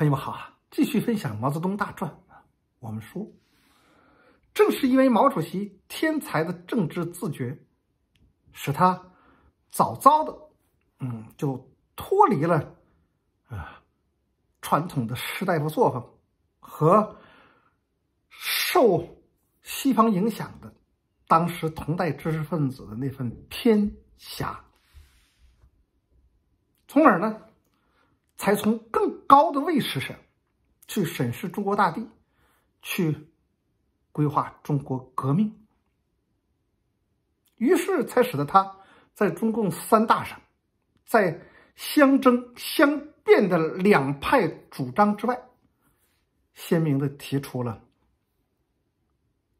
朋友们好啊，继续分享《毛泽东大传》啊。我们说，正是因为毛主席天才的政治自觉，使他早早的，嗯，就脱离了啊传统的士大夫作风和受西方影响的当时同代知识分子的那份偏狭，从而呢。才从更高的位置上，去审视中国大地，去规划中国革命。于是才使得他在中共三大上，在相争相辩的两派主张之外，鲜明的提出了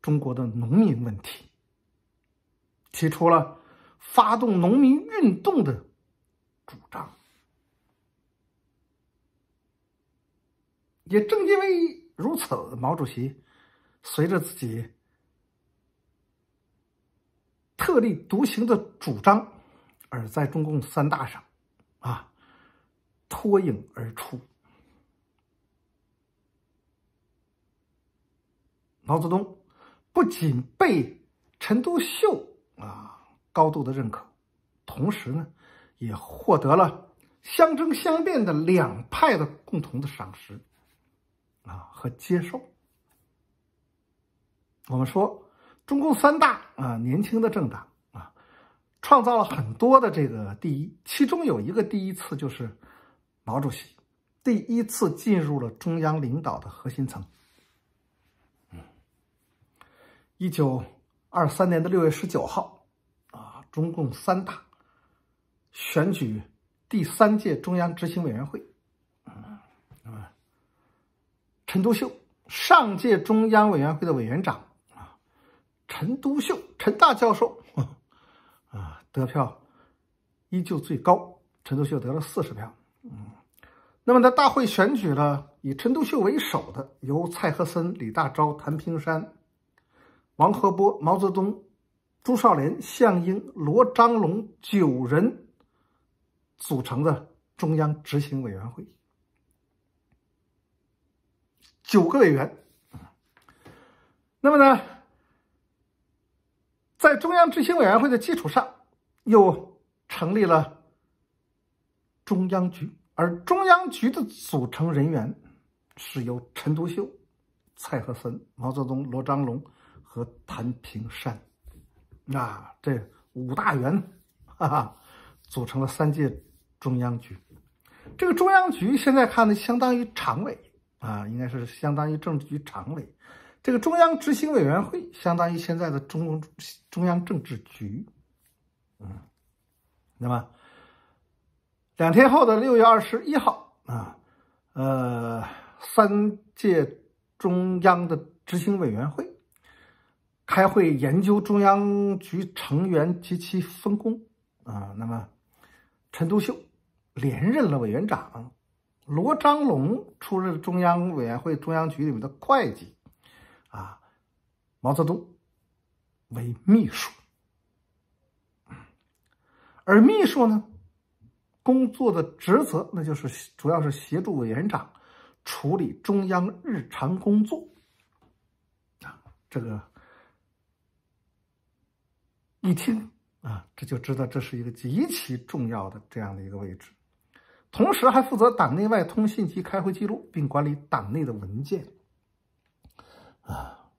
中国的农民问题，提出了发动农民运动的主张。也正因为如此，毛主席随着自己特立独行的主张，而在中共三大上啊脱颖而出。毛泽东不仅被陈独秀啊高度的认可，同时呢，也获得了相争相辩的两派的共同的赏识。啊，和接受。我们说，中共三大啊，年轻的政党啊，创造了很多的这个第一，其中有一个第一次就是，毛主席第一次进入了中央领导的核心层。嗯，一九二三年的六月十九号啊，中共三大选举第三届中央执行委员会。陈独秀，上届中央委员会的委员长啊，陈独秀，陈大教授，啊，得票依旧最高。陈独秀得了四十票，嗯，那么他大会选举了以陈独秀为首的，由蔡和森、李大钊、谭平山、王荷波、毛泽东、朱少连、项英、罗章龙九人组成的中央执行委员会。九个委员，那么呢，在中央执行委员会的基础上，又成立了中央局，而中央局的组成人员是由陈独秀、蔡和森、毛泽东、罗章龙和谭平山，那这五大员，哈哈，组成了三届中央局。这个中央局现在看呢，相当于常委。啊，应该是相当于政治局常委，这个中央执行委员会相当于现在的中中央政治局，嗯，那么两天后的六月二十一号啊，呃，三届中央的执行委员会开会研究中央局成员及其分工啊，那么陈独秀连任了委员长。罗章龙出任中央委员会中央局里面的会计，啊，毛泽东为秘书。而秘书呢，工作的职责那就是主要是协助委员长处理中央日常工作。啊，这个一听啊，这就知道这是一个极其重要的这样的一个位置。同时还负责党内外通信及开会记录，并管理党内的文件。啊，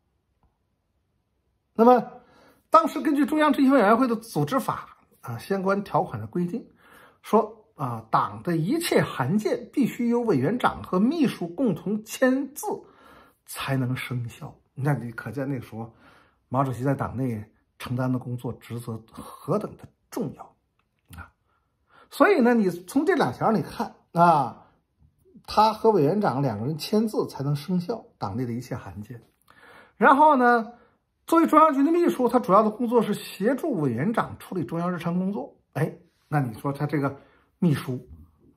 那么当时根据中央执行委员会的组织法啊相关条款的规定，说啊党的一切函件必须由委员长和秘书共同签字才能生效。那你可见那时候毛主席在党内承担的工作职责何等的重要。所以呢，你从这两条你看啊，他和委员长两个人签字才能生效，党内的一切函件。然后呢，作为中央局的秘书，他主要的工作是协助委员长处理中央日常工作。哎，那你说他这个秘书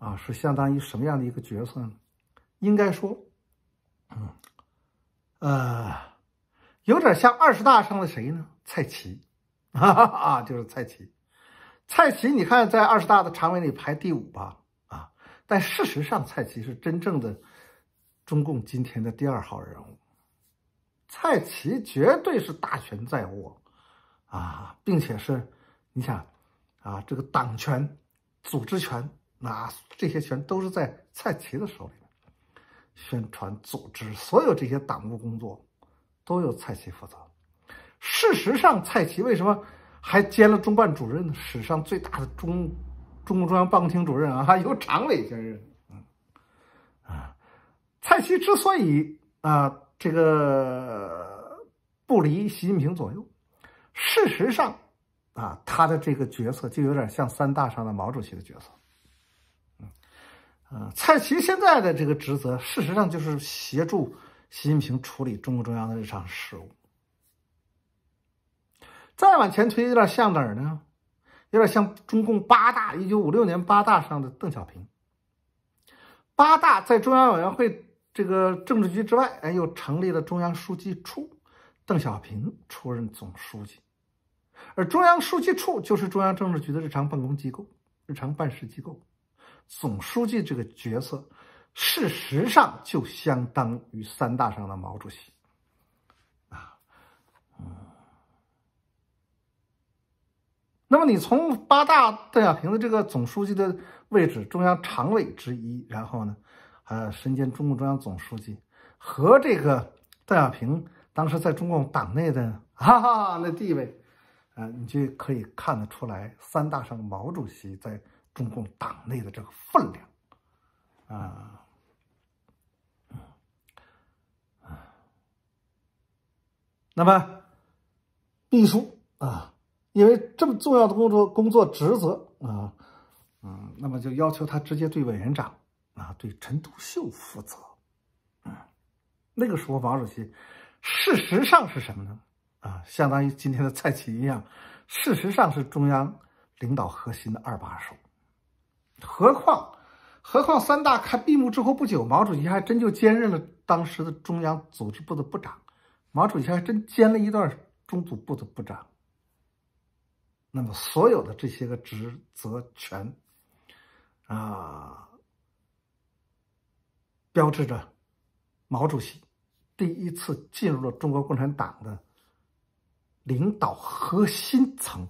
啊，是相当于什么样的一个角色呢？应该说，嗯，呃，有点像二十大上的谁呢？蔡奇，啊，就是蔡奇。蔡奇，你看在二十大的常委里排第五吧，啊，但事实上蔡奇是真正的中共今天的第二号人物，蔡奇绝对是大权在握啊，并且是你想啊，这个党权、组织权啊，这些权都是在蔡奇的手里，宣传组织所有这些党务工作，都由蔡奇负责。事实上，蔡奇为什么？还兼了中办主任，史上最大的中中共中央办公厅主任啊，还有常委兼任。嗯啊，蔡奇之所以啊这个不离习近平左右，事实上啊他的这个角色就有点像三大上的毛主席的角色。嗯啊，蔡奇现在的这个职责，事实上就是协助习近平处理中共中央的日常事务。再往前推，有点像哪儿呢？有点像中共八大，一九五六年八大上的邓小平。八大在中央委员会这个政治局之外，哎，又成立了中央书记处，邓小平出任总书记。而中央书记处就是中央政治局的日常办公机构、日常办事机构。总书记这个角色，事实上就相当于三大上的毛主席。那么你从八大邓小平的这个总书记的位置，中央常委之一，然后呢，呃，身兼中共中央总书记，和这个邓小平当时在中共党内的哈哈那地位，呃，你就可以看得出来，三大上毛主席在中共党内的这个分量，啊，啊，那么秘书啊。因为这么重要的工作、工作职责啊，嗯，那么就要求他直接对委员长啊、对陈独秀负责。嗯，那个时候毛主席，事实上是什么呢？啊，相当于今天的蔡奇一样，事实上是中央领导核心的二把手。何况，何况三大开闭幕之后不久，毛主席还真就兼任了当时的中央组织部的部长。毛主席还真兼了一段中组部的部长。那么，所有的这些个职责权，啊，标志着毛主席第一次进入了中国共产党的领导核心层。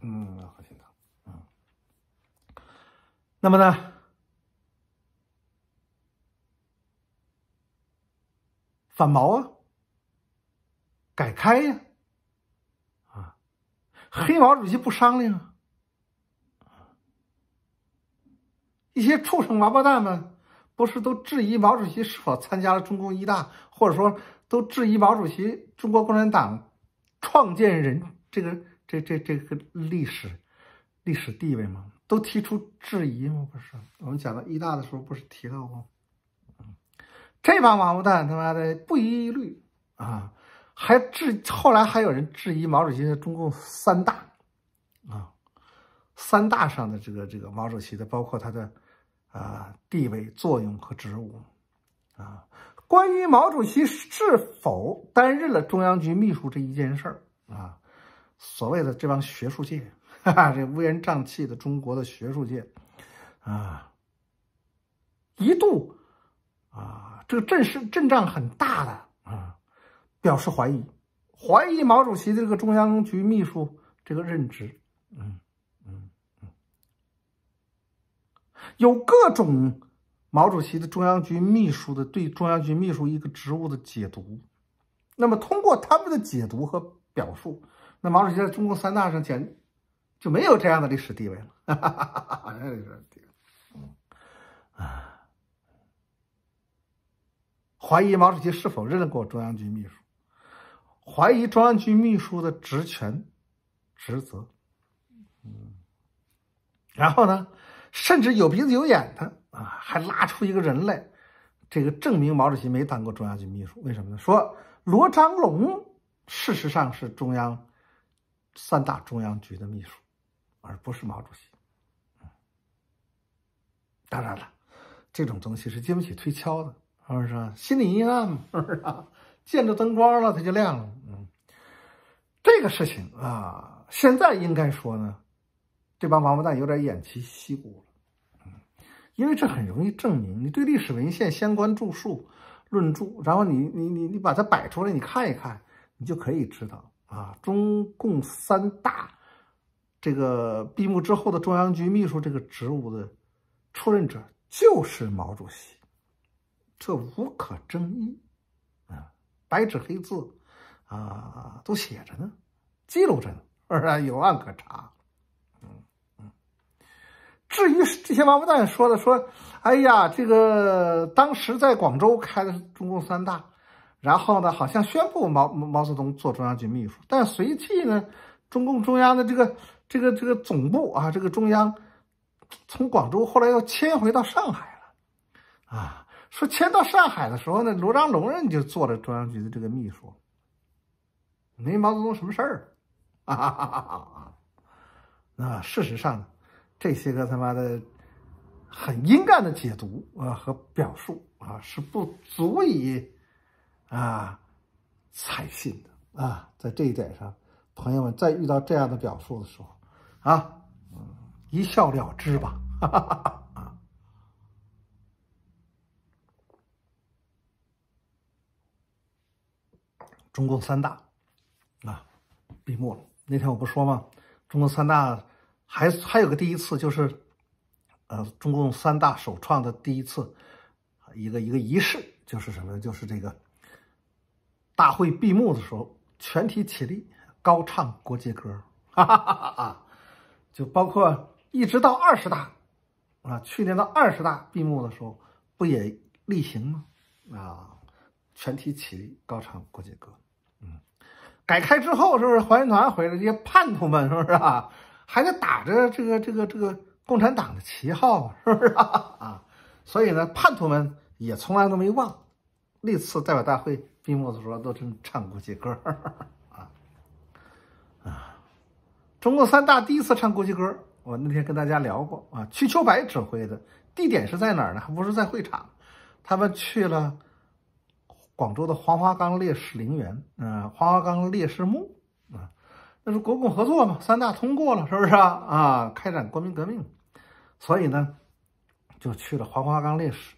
嗯，核心层，嗯。那么呢，反毛啊，改开呀。黑毛主席不商量，一些畜生王八蛋们不是都质疑毛主席是否参加了中共一大，或者说都质疑毛主席、中国共产党创建人这个这这这个历史历史地位吗？都提出质疑吗？不是，我们讲到一大的时候不是提到过，这帮王八蛋他妈的不遗余力啊！还质，后来还有人质疑毛主席的中共三大，啊，三大上的这个这个毛主席的，包括他的，啊，地位、作用和职务，啊，关于毛主席是否担任了中央局秘书这一件事儿，啊，所谓的这帮学术界，哈哈，这乌烟瘴气的中国的学术界，啊，一度，啊，这个阵势阵仗很大的，啊。表示怀疑，怀疑毛主席的这个中央局秘书这个任职，嗯嗯嗯，有各种毛主席的中央局秘书的对中央局秘书一个职务的解读，那么通过他们的解读和表述，那毛主席在中共三大上前就没有这样的历史地位了，哈哈哈哈哈，啊，怀疑毛主席是否任过中央局秘书。怀疑中央局秘书的职权、职责，嗯，然后呢，甚至有鼻子有眼的啊，还拉出一个人来，这个证明毛主席没当过中央局秘书，为什么呢？说罗章龙事实上是中央三大中央局的秘书，而不是毛主席。当然了，这种东西是经不起推敲的，是不是心理阴暗嘛，是不是啊？见着灯光了，它就亮了。嗯，这个事情啊，现在应该说呢，这帮王八蛋有点偃旗息鼓了。嗯，因为这很容易证明，你对历史文献相关著述、论著，然后你你你你把它摆出来，你看一看，你就可以知道啊，中共三大这个闭幕之后的中央局秘书这个职务的出任者就是毛主席，这无可争议。白纸黑字，啊，都写着呢，记录着呢，是不是有案可查？嗯嗯。至于这些王八蛋说的，说，哎呀，这个当时在广州开的中共三大，然后呢，好像宣布毛毛泽东做中央军秘书，但随即呢，中共中央的这个这个这个总部啊，这个中央从广州后来又迁回到上海了，啊。说迁到上海的时候呢，罗章龙人就做了中央局的这个秘书，没毛泽东什么事儿啊。那 事实上，呢，这些个他妈的很阴干的解读啊和表述啊是不足以啊采信的啊。在这一点上，朋友们在遇到这样的表述的时候啊，一笑了之吧。哈哈哈哈。中共三大啊闭幕了。那天我不说吗？中共三大还还有个第一次，就是呃中共三大首创的第一次一个一个仪式，就是什么？就是这个大会闭幕的时候全体起立，高唱国际歌。啊，就包括一直到二十大啊，去年的二十大闭幕的时候不也例行吗？啊。全体起立，高唱国际歌。嗯，改开之后，是不是还原团回来这些叛徒们，是不是啊？还在打着这个这个这个共产党的旗号，是不是啊？啊，所以呢，叛徒们也从来都没忘，历次代表大会闭幕的时候都唱唱国际歌 啊啊！中共三大第一次唱国际歌我那天跟大家聊过啊，瞿秋白指挥的地点是在哪儿呢？还不是在会场？他们去了。广州的黄花岗烈士陵园，嗯，黄花岗烈士墓，啊，那是国共合作嘛，三大通过了，是不是啊？啊，开展国民革命，所以呢，就去了黄花岗烈士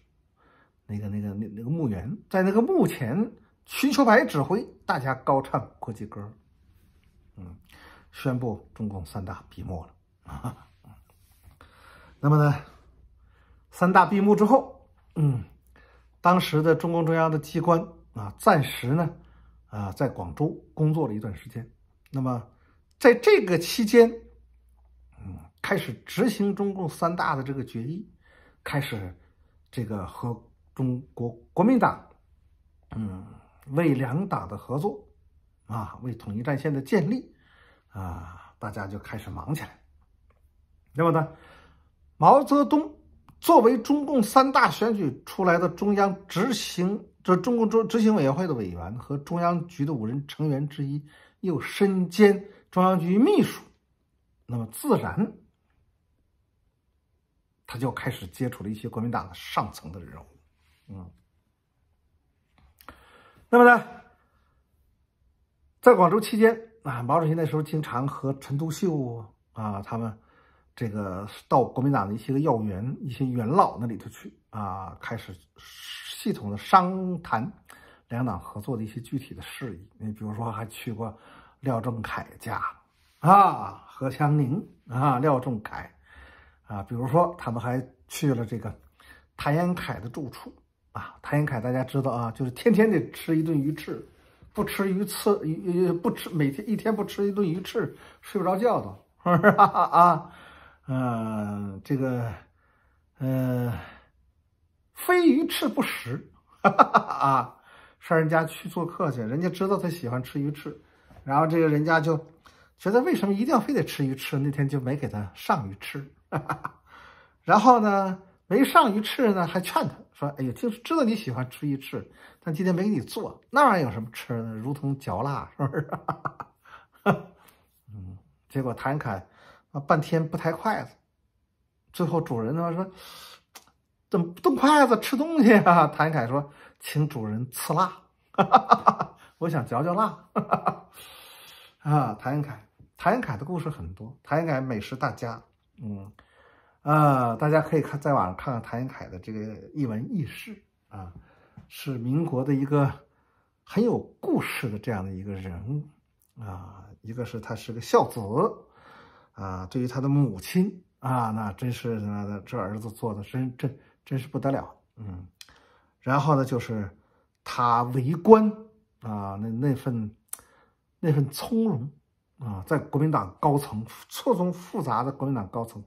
那个、那个、那、那个墓园，在那个墓前，瞿秋白指挥大家高唱国际歌，嗯，宣布中共三大闭幕了啊。那么呢，三大闭幕之后，嗯。当时的中共中央的机关啊，暂时呢，啊，在广州工作了一段时间。那么，在这个期间，嗯，开始执行中共三大的这个决议，开始这个和中国国民党，嗯，为两党的合作，啊，为统一战线的建立，啊，大家就开始忙起来。那么呢，毛泽东。作为中共三大选举出来的中央执行这中共中执行委员会的委员和中央局的五人成员之一，又身兼中央局秘书，那么自然，他就开始接触了一些国民党的上层的人物。嗯，那么呢，在广州期间啊，毛主席那时候经常和陈独秀啊他们。这个到国民党的一些个要员、一些元老那里头去啊，开始系统的商谈两党合作的一些具体的事宜。你比如说，还去过廖仲恺家啊，何香凝啊，廖仲恺啊。比如说，他们还去了这个谭延凯的住处啊。谭延凯大家知道啊，就是天天得吃一顿鱼翅，不吃鱼翅，鱼不吃每天一天不吃一顿鱼翅睡不着觉的，哈 哈啊。嗯，这个，嗯，非鱼翅不食哈哈哈啊。上人家去做客去，人家知道他喜欢吃鱼翅，然后这个人家就觉得为什么一定要非得吃鱼翅？那天就没给他上鱼翅。哈哈然后呢，没上鱼翅呢，还劝他说：“哎呦，就是知道你喜欢吃鱼翅，但今天没给你做。那玩意儿有什么吃呢？如同嚼蜡，是不是？”哈 哈嗯，结果摊开。啊，半天不抬筷子，最后主人呢说：“怎么不动筷子吃东西啊？” 谭凯说：“请主人赐辣，我想嚼嚼辣。”啊，谭凯，谭凯的故事很多，谭凯美食大家，嗯，啊，大家可以看在网上看看谭凯的这个一文轶事啊，是民国的一个很有故事的这样的一个人物啊，一个是他是个孝子。啊，对于他的母亲啊，那真是那这儿子做的真真真是不得了，嗯。然后呢，就是他为官啊，那那份那份从容啊，在国民党高层错综复杂的国民党高层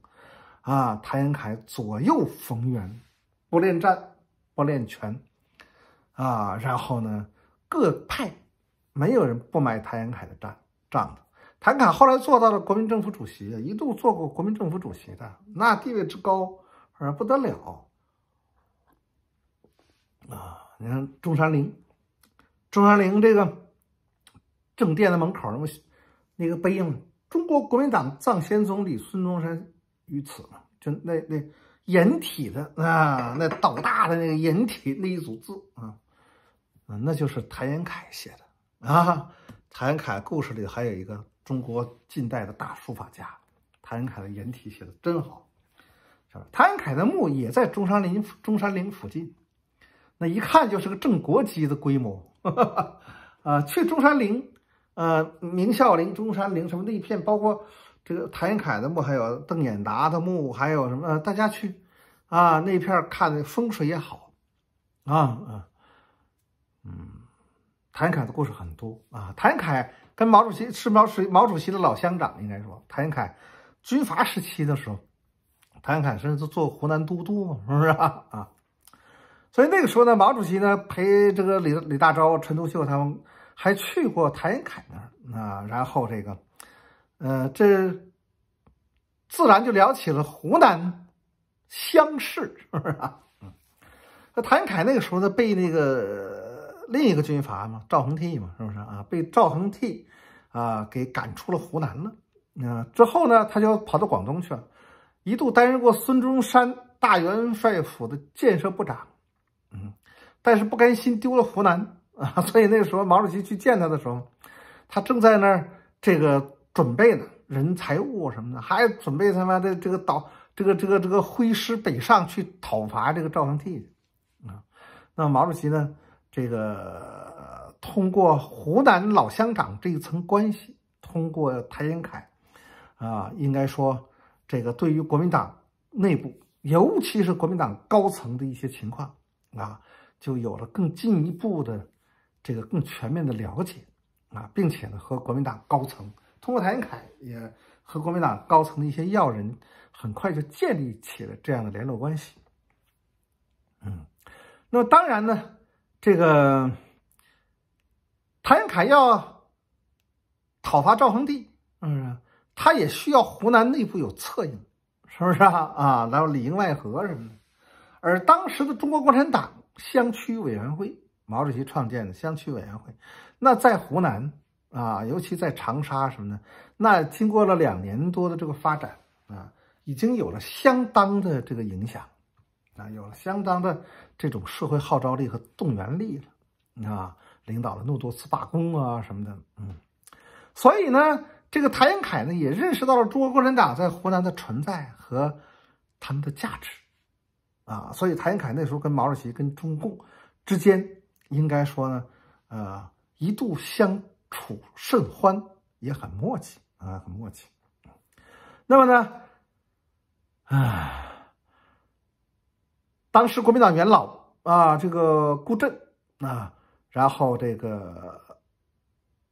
啊，谭延闿左右逢源，不恋战，不恋权啊。然后呢，各派没有人不买谭延闿的账账的。谭侃后来做到了国民政府主席，一度做过国民政府主席的，那地位之高，而不得了啊！你看中山陵，中山陵这个正殿的门口那么那个碑上，中国国民党藏先总理孙中山于此，就那那引体的啊，那斗大的那个引体那一组字啊，啊，那就是谭延闿写的啊。谭延闿故事里还有一个。中国近代的大书法家谭凯的颜体写的真好，谭凯的墓也在中山陵中山陵附近，那一看就是个正国级的规模。啊，去中山陵，呃，明孝陵、中山陵什么那一片，包括这个谭凯的墓，还有邓演达的墓，还有什么？呃，大家去啊，那片看的风水也好，啊，啊，嗯，谭凯的故事很多啊，谭凯。跟毛主席是毛是毛主席的老乡长，应该说谭延闿，军阀时期的时候，谭延闿甚至做湖南都督嘛，是不是啊？啊，所以那个时候呢，毛主席呢陪这个李李大钊、陈独秀他们还去过谭延闿那儿啊，然后这个，呃，这自然就聊起了湖南乡试，是不是啊？那谭延闿那个时候呢，被那个。另一个军阀嘛，赵恒惕嘛，是不是啊？被赵恒惕啊给赶出了湖南了。那之后呢，他就跑到广东去了，一度担任过孙中山大元帅府的建设部长。嗯，但是不甘心丢了湖南啊，所以那个时候毛主席去见他的时候，他正在那儿这个准备呢，人财物什么的，还准备他妈的这个导这个这个这个挥师北上去讨伐这个赵恒惕啊，那毛主席呢？这个通过湖南老乡长这一层关系，通过谭延闿，啊，应该说，这个对于国民党内部，尤其是国民党高层的一些情况，啊，就有了更进一步的这个更全面的了解，啊，并且呢，和国民党高层通过谭延闿，也和国民党高层的一些要人，很快就建立起了这样的联络关系。嗯，那么当然呢。这个谭延闿要讨伐赵恒帝，嗯，他也需要湖南内部有策应，是不是啊？啊，然后里应外合什么的。而当时的中国共产党湘区委员会，毛主席创建的湘区委员会，那在湖南啊，尤其在长沙什么的，那经过了两年多的这个发展啊，已经有了相当的这个影响。啊，有了相当的这种社会号召力和动员力了，啊，领导了那么多次罢工啊什么的，嗯，所以呢，这个谭延闿呢也认识到了中国共产党在湖南的存在和他们的价值，啊，所以谭延闿那时候跟毛主席跟中共之间，应该说呢，呃，一度相处甚欢，也很默契啊，很默契。那么呢，唉。当时国民党元老啊，这个顾震啊，然后这个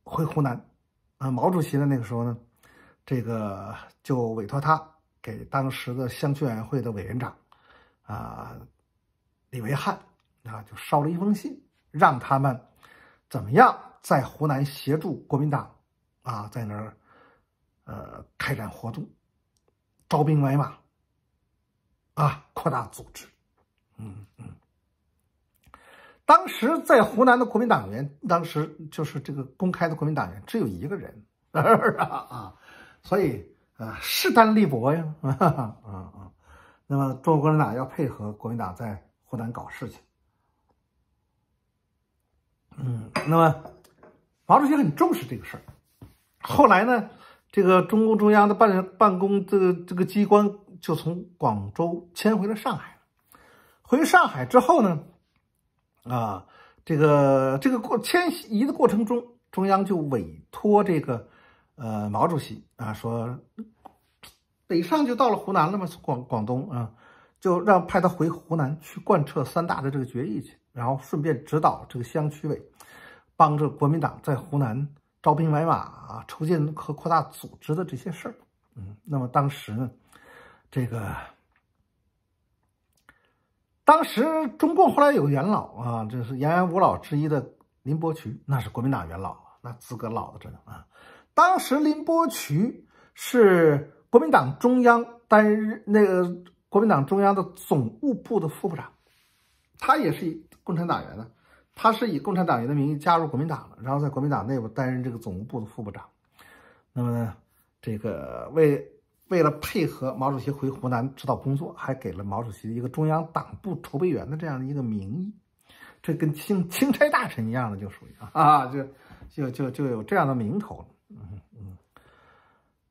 回湖南，啊，毛主席呢那个时候呢，这个就委托他给当时的湘区委员会的委员长，啊，李维汉啊，就捎了一封信，让他们怎么样在湖南协助国民党，啊，在那儿，呃，开展活动，招兵买马，啊，扩大组织。嗯嗯，当时在湖南的国民党员，当时就是这个公开的国民党员只有一个人，啊 啊，所以啊势单力薄呀，啊啊，那么中国共产党要配合国民党在湖南搞事情，嗯，那么毛主席很重视这个事儿，后来呢，这个中共中央的办办公这个这个机关就从广州迁回了上海。回上海之后呢，啊，这个这个过迁移的过程中，中央就委托这个呃毛主席啊说，北上就到了湖南了嘛，广广东啊，就让派他回湖南去贯彻三大的这个决议去，然后顺便指导这个湘区委，帮着国民党在湖南招兵买马啊，筹建和扩大组织的这些事儿。嗯，那么当时呢，这个。当时中共后来有个元老啊，这是延安五老之一的林伯渠，那是国民党元老那资格老的着呢啊。当时林伯渠是国民党中央担任那个国民党中央的总务部的副部长，他也是共产党员呢，他是以共产党员的名义加入国民党的，然后在国民党内部担任这个总务部的副部长。那么呢，这个为为了配合毛主席回湖南指导工作，还给了毛主席一个中央党部筹备员的这样的一个名义，这跟清钦差大臣一样的，就属于啊 啊，就就就就有这样的名头了，嗯嗯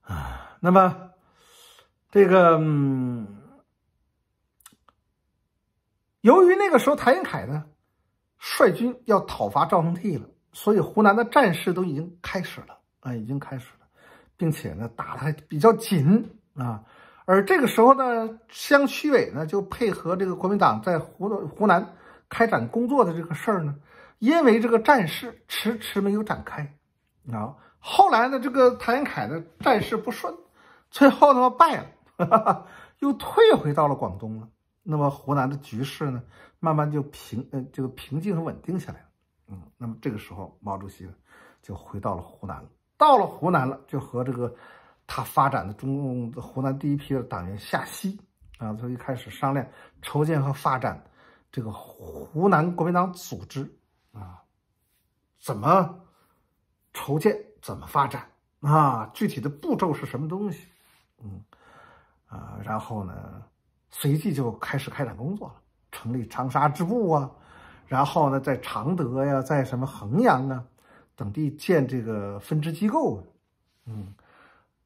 啊。那么这个由于那个时候谭延闿呢率军要讨伐赵恒惕了，所以湖南的战事都已经开始了，啊，已经开始了。并且呢，打得还比较紧啊。而这个时候呢，湘区委呢就配合这个国民党在湖湖南开展工作的这个事儿呢，因为这个战事迟迟没有展开啊。后来呢，这个谭延闿的战事不顺，最后呢败了，哈哈，又退回到了广东了。那么湖南的局势呢，慢慢就平呃这个平静和稳定下来了。嗯，那么这个时候，毛主席就回到了湖南了。到了湖南了，就和这个他发展的中共湖南第一批的党员下西啊，从一开始商量筹建和发展这个湖南国民党组织啊，怎么筹建，怎么发展啊，具体的步骤是什么东西？嗯啊，然后呢，随即就开始开展工作了，成立长沙支部啊，然后呢，在常德呀，在什么衡阳啊。等地建这个分支机构，嗯，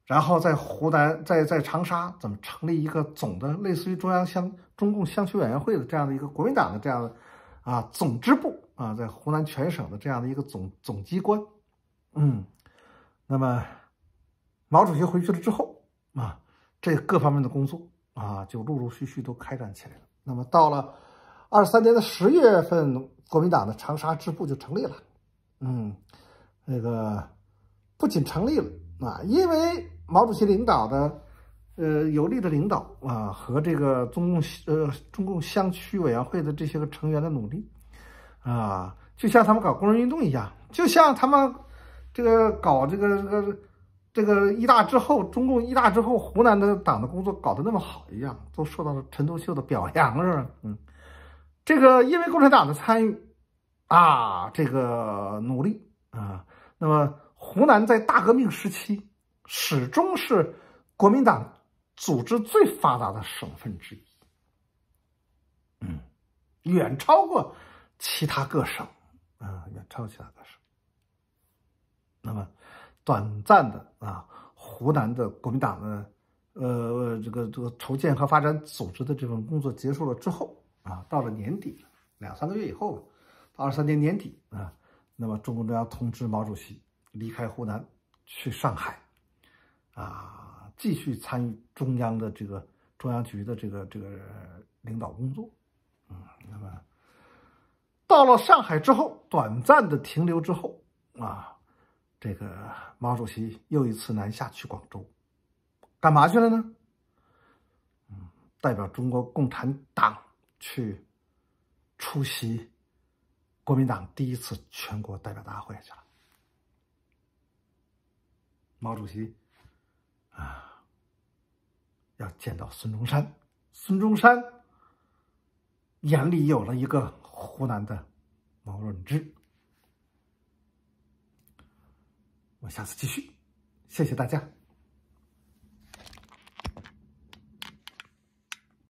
然后在湖南，在在长沙怎么成立一个总的类似于中央乡中共湘区委员会的这样的一个国民党的这样的啊总支部啊，在湖南全省的这样的一个总总机关，嗯，那么毛主席回去了之后啊，这各方面的工作啊就陆陆续续都开展起来了。那么到了二三年的十月份，国民党的长沙支部就成立了。嗯，那个不仅成立了啊，因为毛主席领导的呃有力的领导啊，和这个中共呃中共湘区委员会的这些个成员的努力啊，就像他们搞工人运动一样，就像他们这个搞这个这个这个一大之后，中共一大之后，湖南的党的工作搞得那么好一样，都受到了陈独秀的表扬，是吧？嗯，这个因为共产党的参与。啊，这个努力啊，那么湖南在大革命时期始终是国民党组织最发达的省份之一，嗯，远超过其他各省啊，远超其他各省。那么短暂的啊，湖南的国民党的。呃，这个这个筹建和发展组织的这份工作结束了之后啊，到了年底两三个月以后。二三年年底啊，那么中共中央通知毛主席离开湖南，去上海，啊，继续参与中央的这个中央局的这个这个领导工作，嗯，那么到了上海之后，短暂的停留之后啊，这个毛主席又一次南下去广州，干嘛去了呢？嗯，代表中国共产党去出席。国民党第一次全国代表大会去了，毛主席啊，要见到孙中山，孙中山眼里有了一个湖南的毛润之。我下次继续，谢谢大家。